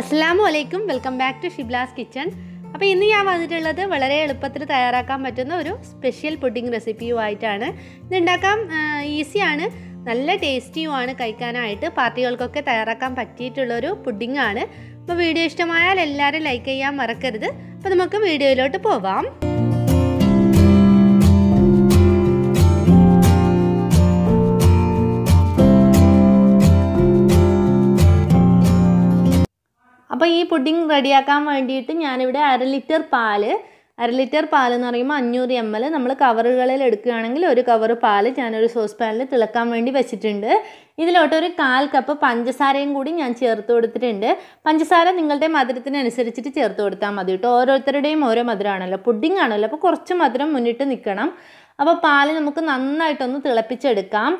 അസ്സാം വലൈക്കും welcome back to Shibla's kitchen അപ്പോൾ ഇന്ന് ഞാൻ വന്നിട്ടുള്ളത് വളരെ എളുപ്പത്തിൽ തയ്യാറാക്കാൻ പറ്റുന്ന ഒരു സ്പെഷ്യൽ പുഡിംഗ് റെസിപ്പിയുമായിട്ടാണ് ഇതുണ്ടാക്കാൻ ഈസിയാണ് നല്ല ടേസ്റ്റിയുമാണ് കഴിക്കാനായിട്ട് പാർട്ടികൾക്കൊക്കെ തയ്യാറാക്കാൻ പറ്റിയിട്ടുള്ളൊരു പുഡിംഗ് ആണ് അപ്പോൾ വീഡിയോ ഇഷ്ടമായാൽ എല്ലാവരും ലൈക്ക് ചെയ്യാൻ മറക്കരുത് അപ്പോൾ നമുക്ക് വീഡിയോയിലോട്ട് പോവാം പുഡിങ് റെഡിയാക്കാൻ വേണ്ടിയിട്ട് ഞാനിവിടെ അര ലിറ്റർ പാല് അര ലിറ്റർ പാൽ എന്ന് പറയുമ്പോൾ അഞ്ഞൂറ് എം എൽ നമ്മൾ കവറുകളിൽ എടുക്കുകയാണെങ്കിൽ ഒരു കവർ പാൽ ഞാനൊരു സോസ് പാനിൽ തിളക്കാൻ വേണ്ടി വെച്ചിട്ടുണ്ട് ഇതിലോട്ട് ഒരു കാൽ കപ്പ് പഞ്ചസാരയും കൂടി ഞാൻ ചേർത്ത് കൊടുത്തിട്ടുണ്ട് പഞ്ചസാര നിങ്ങളുടെ മധുരത്തിനനുസരിച്ചിട്ട് ചേർത്ത് കൊടുത്താൽ മതി കേട്ടോ ഓരോരുത്തരുടെയും ഓരോ മധുരമാണല്ലോ പുഡിംഗ് ആണല്ലോ അപ്പോൾ കുറച്ച് മധുരം മുന്നിട്ട് നിൽക്കണം അപ്പോൾ പാൽ നമുക്ക് നന്നായിട്ടൊന്ന് തിളപ്പിച്ചെടുക്കാം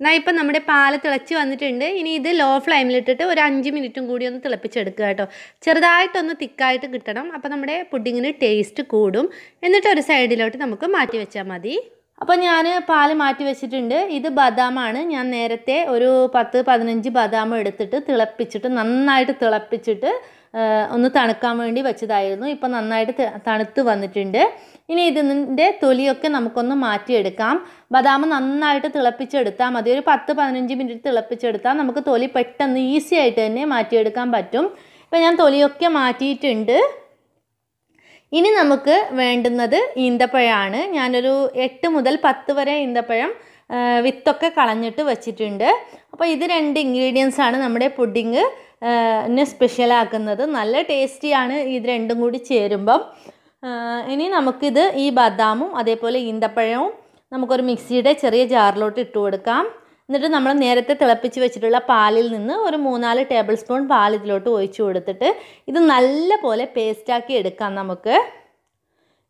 എന്നാൽ ഇപ്പം നമ്മുടെ പാൽ തിളച്ച് വന്നിട്ടുണ്ട് ഇനി ഇത് ലോ ഫ്ലെയിമിലിട്ടിട്ട് ഒരു അഞ്ച് മിനിറ്റും കൂടി ഒന്ന് തിളപ്പിച്ചെടുക്കുക കേട്ടോ ചെറുതായിട്ടൊന്ന് തിക്കായിട്ട് കിട്ടണം അപ്പോൾ നമ്മുടെ പുഡിങ്ങിന് ടേസ്റ്റ് കൂടും എന്നിട്ട് ഒരു സൈഡിലോട്ട് നമുക്ക് മാറ്റി വെച്ചാൽ മതി അപ്പോൾ ഞാൻ പാൽ മാറ്റി വെച്ചിട്ടുണ്ട് ഇത് ബദാമാണ് ഞാൻ നേരത്തെ ഒരു പത്ത് പതിനഞ്ച് ബദാം എടുത്തിട്ട് തിളപ്പിച്ചിട്ട് നന്നായിട്ട് തിളപ്പിച്ചിട്ട് ഒന്ന് തണുക്കാൻ വേണ്ടി വെച്ചതായിരുന്നു ഇപ്പം നന്നായിട്ട് തണുത്ത് വന്നിട്ടുണ്ട് ഇനി ഇതിൻ്റെ തൊലിയൊക്കെ നമുക്കൊന്ന് മാറ്റിയെടുക്കാം ബദാം നന്നായിട്ട് തിളപ്പിച്ചെടുത്താൽ മതി ഒരു പത്ത് പതിനഞ്ച് മിനിറ്റ് തിളപ്പിച്ചെടുത്താൽ നമുക്ക് തൊലി പെട്ടെന്ന് ഈസി ആയിട്ട് തന്നെ മാറ്റിയെടുക്കാൻ പറ്റും ഇപ്പം ഞാൻ തൊലിയൊക്കെ മാറ്റിയിട്ടുണ്ട് ഇനി നമുക്ക് വേണ്ടുന്നത് ഈന്തപ്പഴമാണ് ഞാനൊരു എട്ട് മുതൽ പത്ത് വരെ ഈന്തപ്പഴം വിത്തൊക്കെ കളഞ്ഞിട്ട് വെച്ചിട്ടുണ്ട് അപ്പോൾ ഇത് രണ്ട് ഇൻഗ്രീഡിയൻസ് ആണ് നമ്മുടെ പുഡിങ് ആക്കുന്നത് നല്ല ടേസ്റ്റിയാണ് ഇത് രണ്ടും കൂടി ചേരുമ്പം ഇനി നമുക്കിത് ഈ ബദാമും അതേപോലെ ഈന്തപ്പഴവും നമുക്കൊരു മിക്സിയുടെ ചെറിയ ജാറിലോട്ട് ഇട്ട് കൊടുക്കാം എന്നിട്ട് നമ്മൾ നേരത്തെ തിളപ്പിച്ച് വെച്ചിട്ടുള്ള പാലിൽ നിന്ന് ഒരു മൂന്നാല് ടേബിൾ സ്പൂൺ പാൽ ഇതിലോട്ട് ഒഴിച്ചു കൊടുത്തിട്ട് ഇത് നല്ല പോലെ പേസ്റ്റാക്കി എടുക്കാം നമുക്ക്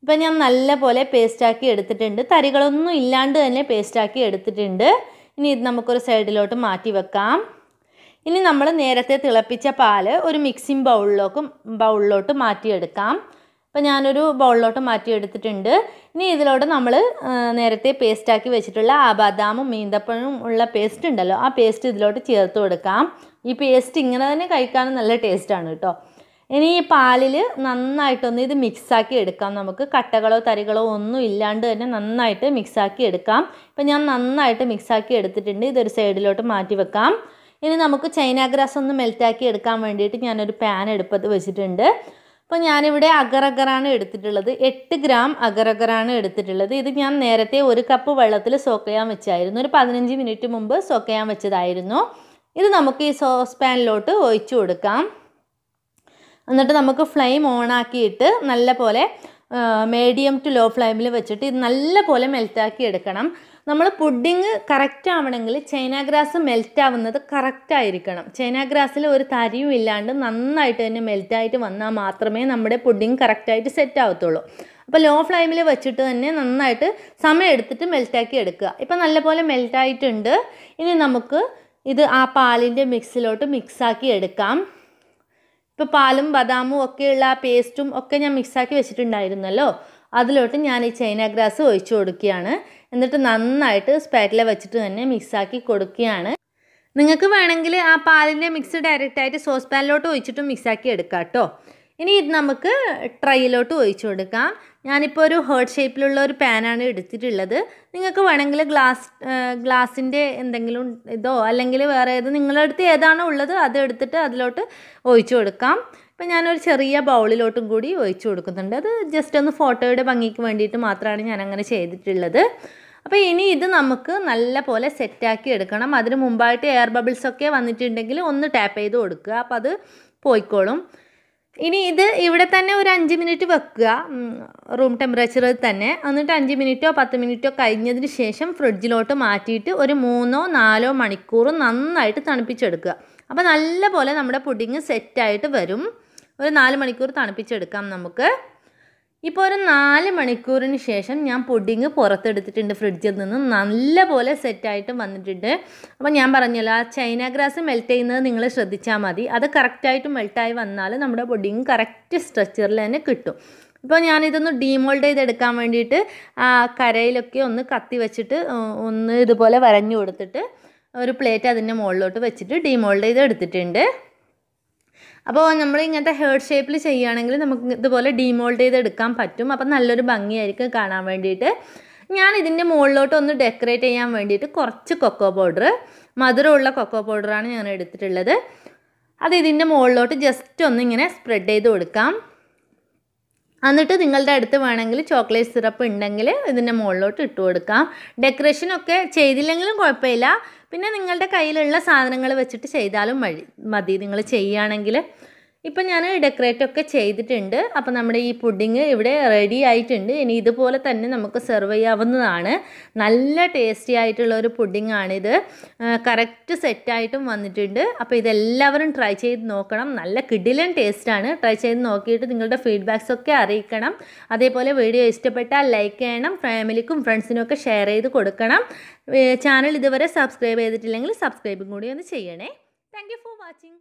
ഇപ്പം ഞാൻ പോലെ പേസ്റ്റാക്കി എടുത്തിട്ടുണ്ട് തരികളൊന്നും ഇല്ലാണ്ട് തന്നെ പേസ്റ്റാക്കി എടുത്തിട്ടുണ്ട് ഇനി ഇത് നമുക്കൊരു സൈഡിലോട്ട് മാറ്റി വെക്കാം ഇനി നമ്മൾ നേരത്തെ തിളപ്പിച്ച പാല് ഒരു മിക്സിംഗ് ബൗളിലോക്കും ബൗളിലോട്ട് മാറ്റിയെടുക്കാം ഇപ്പം ഞാനൊരു ബൗളിലോട്ട് മാറ്റിയെടുത്തിട്ടുണ്ട് ഇനി ഇതിലോട്ട് നമ്മൾ നേരത്തെ പേസ്റ്റാക്കി വെച്ചിട്ടുള്ള ആ ബദാമും മീന്തപ്പഴവും ഉള്ള പേസ്റ്റ് ഉണ്ടല്ലോ ആ പേസ്റ്റ് ഇതിലോട്ട് ചേർത്ത് കൊടുക്കാം ഈ പേസ്റ്റ് ഇങ്ങനെ തന്നെ കഴിക്കാനും നല്ല ടേസ്റ്റാണ് കേട്ടോ ഇനി ഈ പാലിൽ നന്നായിട്ടൊന്ന് ഇത് മിക്സാക്കി എടുക്കാം നമുക്ക് കട്ടകളോ തരികളോ ഒന്നും ഇല്ലാണ്ട് തന്നെ നന്നായിട്ട് മിക്സാക്കി എടുക്കാം ഇപ്പം ഞാൻ നന്നായിട്ട് മിക്സാക്കി എടുത്തിട്ടുണ്ട് ഇതൊരു സൈഡിലോട്ട് മാറ്റി വെക്കാം ഇനി നമുക്ക് ചൈന ഗ്രാസ് ഒന്ന് മെൽറ്റാക്കി എടുക്കാൻ വേണ്ടിയിട്ട് ഞാനൊരു പാൻ എടുപ്പത്ത് വെച്ചിട്ടുണ്ട് അപ്പോൾ ഞാനിവിടെ അഗറഗറാണ് എടുത്തിട്ടുള്ളത് എട്ട് ഗ്രാം അഗറഗറാണ് എടുത്തിട്ടുള്ളത് ഇത് ഞാൻ നേരത്തെ ഒരു കപ്പ് വെള്ളത്തിൽ സോക്ക് ചെയ്യാൻ വെച്ചായിരുന്നു ഒരു പതിനഞ്ച് മിനിറ്റ് മുമ്പ് സോക്ക് ചെയ്യാൻ വെച്ചതായിരുന്നു ഇത് നമുക്ക് ഈ സോസ് പാനിലോട്ട് ഒഴിച്ചു കൊടുക്കാം എന്നിട്ട് നമുക്ക് ഫ്ലെയിം ഓണാക്കിയിട്ട് നല്ല പോലെ മീഡിയം ടു ലോ ഫ്ലെയിമിൽ വെച്ചിട്ട് ഇത് നല്ല പോലെ മെൽറ്റാക്കി എടുക്കണം നമ്മൾ പുഡിങ് കറക്റ്റ് ആവണമെങ്കിൽ ചൈനാഗ്രാസ് മെൽറ്റ് ആവുന്നത് കറക്റ്റ് ആയിരിക്കണം ചൈന ഒരു തരിയും ഇല്ലാണ്ട് നന്നായിട്ട് തന്നെ മെൽറ്റായിട്ട് വന്നാൽ മാത്രമേ നമ്മുടെ പുഡിങ് കറക്റ്റായിട്ട് സെറ്റ് ആവത്തുള്ളൂ അപ്പോൾ ലോ ഫ്ലെയിമിൽ വെച്ചിട്ട് തന്നെ നന്നായിട്ട് സമയം എടുത്തിട്ട് മെൽറ്റാക്കി എടുക്കുക ഇപ്പം നല്ലപോലെ മെൽറ്റായിട്ടുണ്ട് ഇനി നമുക്ക് ഇത് ആ പാലിൻ്റെ മിക്സിലോട്ട് മിക്സാക്കി എടുക്കാം ഇപ്പോൾ പാലും ബദാമും ഒക്കെയുള്ള ആ പേസ്റ്റും ഒക്കെ ഞാൻ മിക്സാക്കി വെച്ചിട്ടുണ്ടായിരുന്നല്ലോ അതിലോട്ട് ഞാൻ ഈ ചൈന ഗ്രാസ് ഒഴിച്ചു കൊടുക്കുകയാണ് എന്നിട്ട് നന്നായിട്ട് സ്പാറ്റില വെച്ചിട്ട് തന്നെ മിക്സാക്കി കൊടുക്കുകയാണ് നിങ്ങൾക്ക് വേണമെങ്കിൽ ആ പാലിൻ്റെ മിക്സ് ഡയറക്റ്റായിട്ട് സോസ് പാനിലോട്ട് ഒഴിച്ചിട്ടും മിക്സാക്കി എടുക്കാം കേട്ടോ ഇനി ഇത് നമുക്ക് ട്രൈയിലോട്ട് ഒഴിച്ചു കൊടുക്കാം ഞാനിപ്പോൾ ഒരു ഹേർട്ട് ഷേപ്പിലുള്ള ഒരു പാനാണ് എടുത്തിട്ടുള്ളത് നിങ്ങൾക്ക് വേണമെങ്കിൽ ഗ്ലാസ് ഗ്ലാസിൻ്റെ എന്തെങ്കിലും ഇതോ അല്ലെങ്കിൽ വേറെ ഏത് നിങ്ങളുടെ അടുത്ത് ഏതാണോ ഉള്ളത് അത് എടുത്തിട്ട് അതിലോട്ട് ഒഴിച്ചു കൊടുക്കാം ഇപ്പം ഞാനൊരു ചെറിയ ബൗളിലോട്ടും കൂടി ഒഴിച്ചു കൊടുക്കുന്നുണ്ട് അത് ജസ്റ്റ് ഒന്ന് ഫോട്ടോയുടെ ഭംഗിക്ക് വേണ്ടിയിട്ട് മാത്രമാണ് ഞാൻ അങ്ങനെ ചെയ്തിട്ടുള്ളത് അപ്പോൾ ഇനി ഇത് നമുക്ക് നല്ല പോലെ സെറ്റാക്കി എടുക്കണം അതിന് മുമ്പായിട്ട് എയർ ബബിൾസൊക്കെ വന്നിട്ടുണ്ടെങ്കിൽ ഒന്ന് ടാപ്പ് ചെയ്ത് കൊടുക്കുക അപ്പോൾ അത് പോയിക്കോളും ഇനി ഇത് ഇവിടെ തന്നെ ഒരു അഞ്ച് മിനിറ്റ് വെക്കുക റൂം ടെമ്പറേച്ചറിൽ തന്നെ എന്നിട്ട് അഞ്ച് മിനിറ്റോ പത്ത് മിനിറ്റോ കഴിഞ്ഞതിന് ശേഷം ഫ്രിഡ്ജിലോട്ട് മാറ്റിയിട്ട് ഒരു മൂന്നോ നാലോ മണിക്കൂർ നന്നായിട്ട് തണുപ്പിച്ചെടുക്കുക അപ്പോൾ നല്ല പോലെ നമ്മുടെ പുഡിങ് സെറ്റായിട്ട് വരും ഒരു നാല് മണിക്കൂർ തണുപ്പിച്ചെടുക്കാം നമുക്ക് ഇപ്പോൾ ഒരു നാല് മണിക്കൂറിന് ശേഷം ഞാൻ പുഡിങ് പുറത്തെടുത്തിട്ടുണ്ട് ഫ്രിഡ്ജിൽ നിന്ന് നല്ലപോലെ സെറ്റായിട്ട് വന്നിട്ടുണ്ട് അപ്പോൾ ഞാൻ പറഞ്ഞല്ലോ ആ ചൈന ഗ്രാസ് മെൽറ്റ് ചെയ്യുന്നത് നിങ്ങൾ ശ്രദ്ധിച്ചാൽ മതി അത് കറക്റ്റായിട്ട് മെൽറ്റായി വന്നാൽ നമ്മുടെ പുഡിങ് കറക്റ്റ് സ്ട്രെച്ചറിൽ തന്നെ കിട്ടും ഇപ്പോൾ ഞാനിതൊന്ന് ഡീമോൾഡ് ചെയ്തെടുക്കാൻ വേണ്ടിയിട്ട് ആ കരയിലൊക്കെ ഒന്ന് കത്തി വെച്ചിട്ട് ഒന്ന് ഇതുപോലെ വരഞ്ഞു കൊടുത്തിട്ട് ഒരു പ്ലേറ്റ് അതിൻ്റെ മുകളിലോട്ട് വെച്ചിട്ട് ഡീമോൾഡ് ചെയ്ത് എടുത്തിട്ടുണ്ട് അപ്പോൾ നമ്മൾ ഇങ്ങനത്തെ ഹേർട്ട് ഷേപ്പിൽ ചെയ്യുകയാണെങ്കിൽ നമുക്ക് ഇതുപോലെ ഡീമോൾഡ് ചെയ്തെടുക്കാൻ പറ്റും അപ്പം നല്ലൊരു ഭംഗിയായിരിക്കും കാണാൻ വേണ്ടിയിട്ട് ഞാൻ ഇതിൻ്റെ മുകളിലോട്ട് ഒന്ന് ഡെക്കറേറ്റ് ചെയ്യാൻ വേണ്ടിയിട്ട് കുറച്ച് കൊക്കോ പൗഡർ മധുരമുള്ള കൊക്കോ പൗഡറാണ് ഞാൻ എടുത്തിട്ടുള്ളത് അത് ഇതിൻ്റെ മുകളിലോട്ട് ജസ്റ്റ് ഒന്ന് ഇങ്ങനെ സ്പ്രെഡ് ചെയ്ത് കൊടുക്കാം എന്നിട്ട് നിങ്ങളുടെ അടുത്ത് വേണമെങ്കിൽ ചോക്ലേറ്റ് സിറപ്പ് ഉണ്ടെങ്കിൽ ഇതിൻ്റെ മുകളിലോട്ട് ഇട്ട് കൊടുക്കാം ഡെക്കറേഷനൊക്കെ ചെയ്തില്ലെങ്കിലും കുഴപ്പമില്ല പിന്നെ നിങ്ങളുടെ കയ്യിലുള്ള സാധനങ്ങൾ വെച്ചിട്ട് ചെയ്താലും മതി നിങ്ങൾ ചെയ്യുകയാണെങ്കിൽ ഇപ്പം ഞാൻ ഡെക്കറേറ്റ് ഒക്കെ ചെയ്തിട്ടുണ്ട് അപ്പോൾ നമ്മുടെ ഈ പുഡിങ് ഇവിടെ റെഡി ആയിട്ടുണ്ട് ഇനി ഇതുപോലെ തന്നെ നമുക്ക് സെർവ് ചെയ്യാവുന്നതാണ് നല്ല ടേസ്റ്റി ആയിട്ടുള്ള ഒരു പുഡിംഗ് ആണിത് കറക്റ്റ് സെറ്റായിട്ടും വന്നിട്ടുണ്ട് അപ്പോൾ ഇതെല്ലാവരും ട്രൈ ചെയ്ത് നോക്കണം നല്ല കിഡിലൻ ടേസ്റ്റാണ് ട്രൈ ചെയ്ത് നോക്കിയിട്ട് നിങ്ങളുടെ ഫീഡ്ബാക്സ് ഒക്കെ അറിയിക്കണം അതേപോലെ വീഡിയോ ഇഷ്ടപ്പെട്ടാൽ ലൈക്ക് ചെയ്യണം ഫാമിലിക്കും ഫ്രണ്ട്സിനും ഒക്കെ ഷെയർ ചെയ്ത് കൊടുക്കണം ചാനൽ ഇതുവരെ സബ്സ്ക്രൈബ് ചെയ്തിട്ടില്ലെങ്കിൽ സബ്സ്ക്രൈബും കൂടി ഒന്ന് ചെയ്യണേ താങ്ക് ഫോർ വാച്ചിങ്